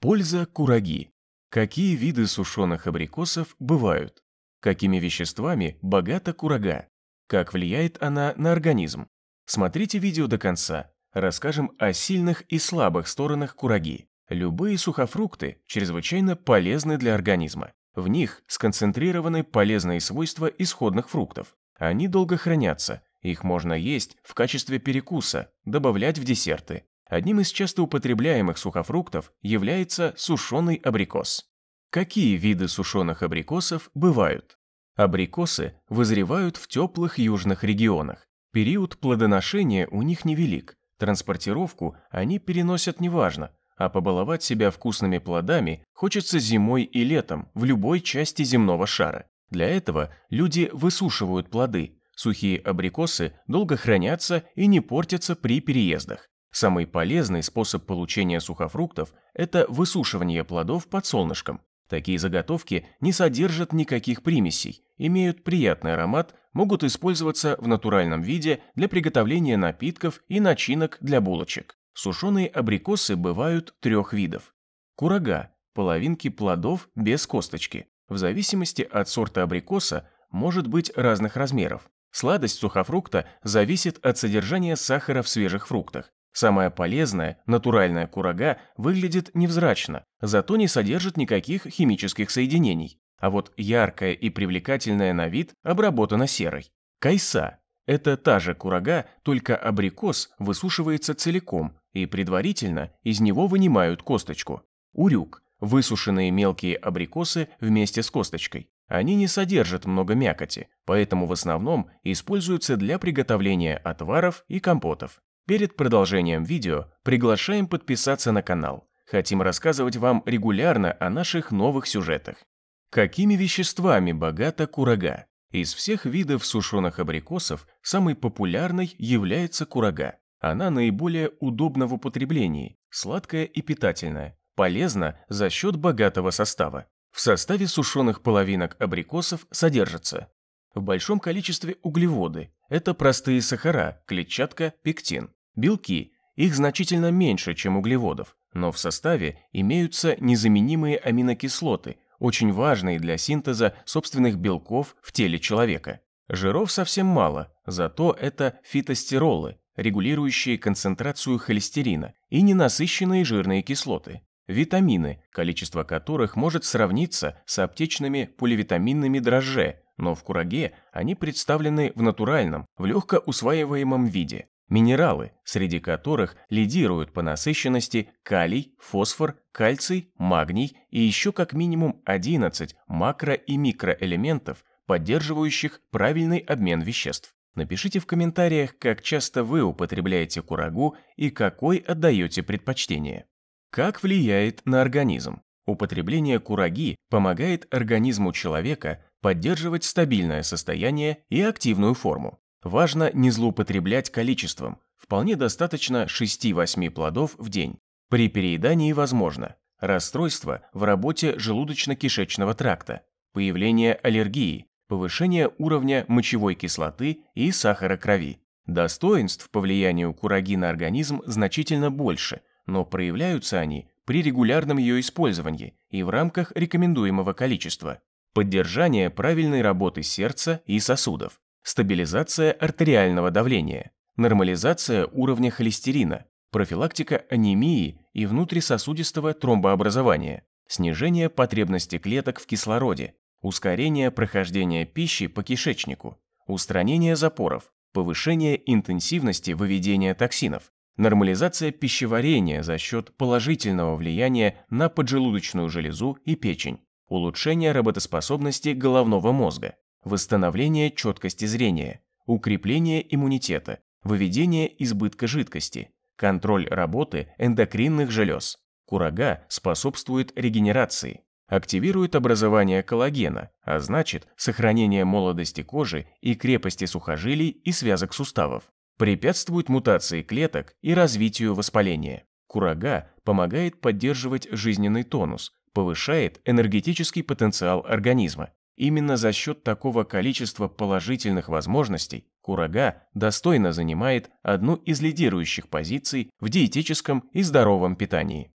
Польза кураги. Какие виды сушеных абрикосов бывают? Какими веществами богата курага? Как влияет она на организм? Смотрите видео до конца. Расскажем о сильных и слабых сторонах кураги. Любые сухофрукты чрезвычайно полезны для организма. В них сконцентрированы полезные свойства исходных фруктов. Они долго хранятся, их можно есть в качестве перекуса, добавлять в десерты. Одним из часто употребляемых сухофруктов является сушеный абрикос. Какие виды сушеных абрикосов бывают? Абрикосы вызревают в теплых южных регионах. Период плодоношения у них невелик. Транспортировку они переносят неважно, а побаловать себя вкусными плодами хочется зимой и летом в любой части земного шара. Для этого люди высушивают плоды, Сухие абрикосы долго хранятся и не портятся при переездах. Самый полезный способ получения сухофруктов – это высушивание плодов под солнышком. Такие заготовки не содержат никаких примесей, имеют приятный аромат, могут использоваться в натуральном виде для приготовления напитков и начинок для булочек. Сушеные абрикосы бывают трех видов. Курага – половинки плодов без косточки. В зависимости от сорта абрикоса может быть разных размеров. Сладость сухофрукта зависит от содержания сахара в свежих фруктах. Самая полезная, натуральная курага выглядит невзрачно, зато не содержит никаких химических соединений. А вот яркая и привлекательная на вид обработана серой. Кайса – это та же курага, только абрикос высушивается целиком, и предварительно из него вынимают косточку. Урюк – высушенные мелкие абрикосы вместе с косточкой. Они не содержат много мякоти, поэтому в основном используются для приготовления отваров и компотов. Перед продолжением видео приглашаем подписаться на канал. Хотим рассказывать вам регулярно о наших новых сюжетах. Какими веществами богата курага? Из всех видов сушеных абрикосов самой популярной является курага. Она наиболее удобна в употреблении, сладкая и питательная, полезна за счет богатого состава. В составе сушеных половинок абрикосов содержатся в большом количестве углеводы, это простые сахара, клетчатка, пектин, белки, их значительно меньше, чем углеводов, но в составе имеются незаменимые аминокислоты, очень важные для синтеза собственных белков в теле человека. Жиров совсем мало, зато это фитостеролы, регулирующие концентрацию холестерина, и ненасыщенные жирные кислоты витамины, количество которых может сравниться с аптечными поливитаминными дрожже, но в кураге они представлены в натуральном, в легко усваиваемом виде. Минералы, среди которых лидируют по насыщенности калий, фосфор, кальций, магний и еще как минимум 11 макро- и микроэлементов, поддерживающих правильный обмен веществ. Напишите в комментариях, как часто вы употребляете курагу и какой отдаете предпочтение. Как влияет на организм? Употребление кураги помогает организму человека поддерживать стабильное состояние и активную форму. Важно не злоупотреблять количеством. Вполне достаточно 6-8 плодов в день. При переедании возможно расстройство в работе желудочно-кишечного тракта, появление аллергии, повышение уровня мочевой кислоты и сахара крови. Достоинств по влиянию кураги на организм значительно больше – но проявляются они при регулярном ее использовании и в рамках рекомендуемого количества. Поддержание правильной работы сердца и сосудов, стабилизация артериального давления, нормализация уровня холестерина, профилактика анемии и внутрисосудистого тромбообразования, снижение потребности клеток в кислороде, ускорение прохождения пищи по кишечнику, устранение запоров, повышение интенсивности выведения токсинов, Нормализация пищеварения за счет положительного влияния на поджелудочную железу и печень. Улучшение работоспособности головного мозга. Восстановление четкости зрения. Укрепление иммунитета. Выведение избытка жидкости. Контроль работы эндокринных желез. Курага способствует регенерации. Активирует образование коллагена, а значит сохранение молодости кожи и крепости сухожилий и связок суставов препятствует мутации клеток и развитию воспаления. Курага помогает поддерживать жизненный тонус, повышает энергетический потенциал организма. Именно за счет такого количества положительных возможностей курага достойно занимает одну из лидирующих позиций в диетическом и здоровом питании.